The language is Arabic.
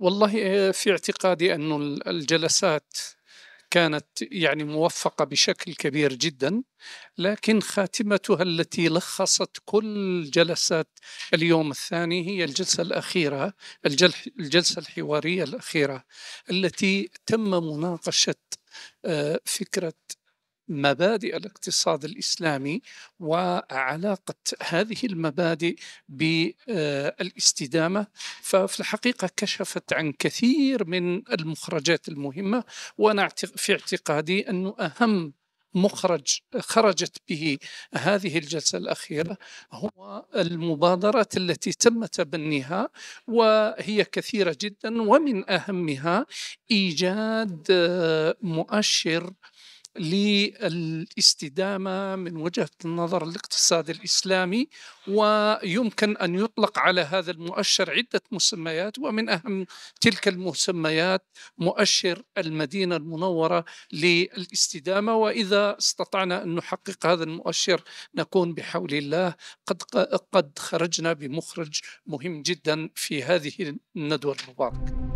والله آه، في اعتقادي أن الجلسات كانت يعني موفقة بشكل كبير جدا لكن خاتمتها التي لخصت كل جلسات اليوم الثاني هي الجلسة الأخيرة الجلسة الحوارية الأخيرة التي تم مناقشة آه، فكرة مبادئ الاقتصاد الاسلامي وعلاقه هذه المبادئ بالاستدامه آه، ففي الحقيقه كشفت عن كثير من المخرجات المهمه وانا في اعتقادي انه اهم مخرج خرجت به هذه الجلسه الاخيره هو المبادرات التي تم تبنيها وهي كثيره جدا ومن اهمها ايجاد آه، مؤشر للاستدامه من وجهه النظر الاقتصاد الاسلامي ويمكن ان يطلق على هذا المؤشر عده مسميات ومن اهم تلك المسميات مؤشر المدينه المنوره للاستدامه واذا استطعنا ان نحقق هذا المؤشر نكون بحول الله قد قد خرجنا بمخرج مهم جدا في هذه الندوه المباركه